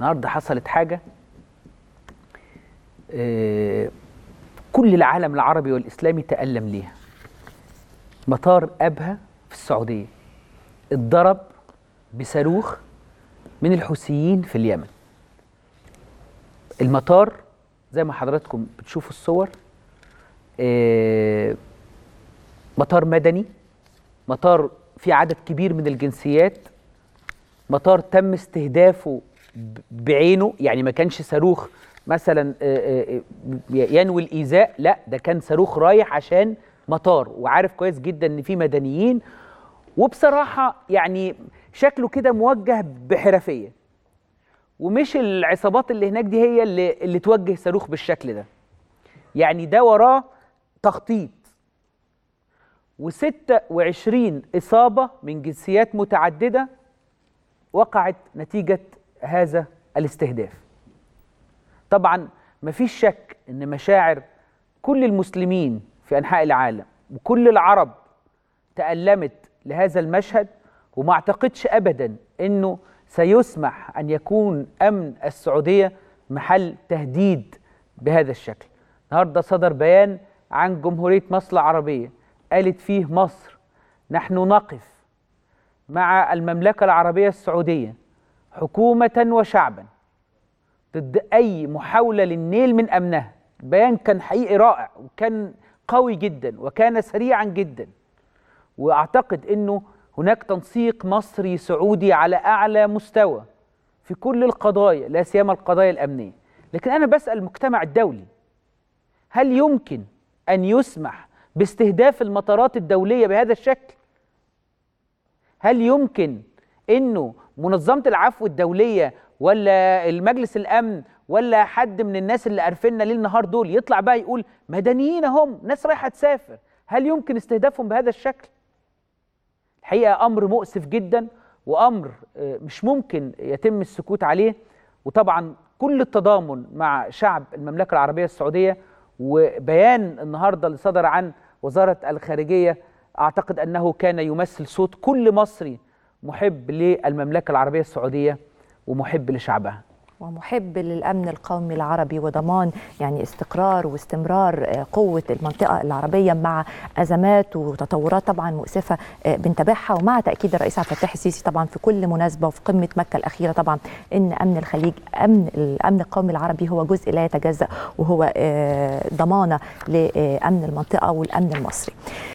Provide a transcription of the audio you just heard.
النهارده حصلت حاجه آه، كل العالم العربي والاسلامي تالم ليها مطار ابها في السعوديه اتضرب بصاروخ من الحوثيين في اليمن المطار زي ما حضراتكم بتشوفوا الصور آه، مطار مدني مطار فيه عدد كبير من الجنسيات مطار تم استهدافه بعينه يعني ما كانش صاروخ مثلا آه، آه، آه، ينوي الايذاء لا ده كان صاروخ رايح عشان مطار وعارف كويس جدا ان في مدنيين وبصراحه يعني شكله كده موجه بحرفيه ومش العصابات اللي هناك دي هي اللي, اللي توجه صاروخ بالشكل ده يعني ده وراه تخطيط و26 إصابة من جنسيات متعددة وقعت نتيجة هذا الاستهداف طبعا مفيش شك ان مشاعر كل المسلمين في انحاء العالم وكل العرب تألمت لهذا المشهد وما اعتقدش ابدا انه سيسمح ان يكون امن السعوديه محل تهديد بهذا الشكل. النهارده صدر بيان عن جمهوريه مصر العربيه قالت فيه مصر نحن نقف مع المملكه العربيه السعوديه حكومة وشعبا ضد أي محاولة للنيل من أمنها البيان كان حقيقي رائع وكان قوي جدا وكان سريعا جدا وأعتقد أنه هناك تنسيق مصري سعودي على أعلى مستوى في كل القضايا لا سيما القضايا الأمنية لكن أنا بسأل المجتمع الدولي هل يمكن أن يسمح باستهداف المطارات الدولية بهذا الشكل؟ هل يمكن أنه منظمه العفو الدوليه ولا المجلس الامن ولا حد من الناس اللي قرفنا ليل نهار دول يطلع بقى يقول مدنيين اهم ناس رايحه تسافر هل يمكن استهدافهم بهذا الشكل الحقيقه امر مؤسف جدا وامر آه، مش ممكن يتم السكوت عليه وطبعا كل التضامن مع شعب المملكه العربيه السعوديه وبيان النهارده اللي صدر عن وزاره الخارجيه اعتقد انه كان يمثل صوت كل مصري محب للمملكة العربية السعودية ومحب لشعبها ومحب للامن القومي العربي وضمان يعني استقرار واستمرار آه، قوه المنطقه العربيه مع ازمات وتطورات طبعا مؤسفه آه، بنتابعها ومع تاكيد الرئيس عبد الفتاح السيسي طبعا في كل مناسبه وفي قمه مكه الاخيره طبعا ان امن الخليج امن الامن القومي العربي هو جزء لا يتجزا وهو آه، ضمانه لامن المنطقه والامن المصري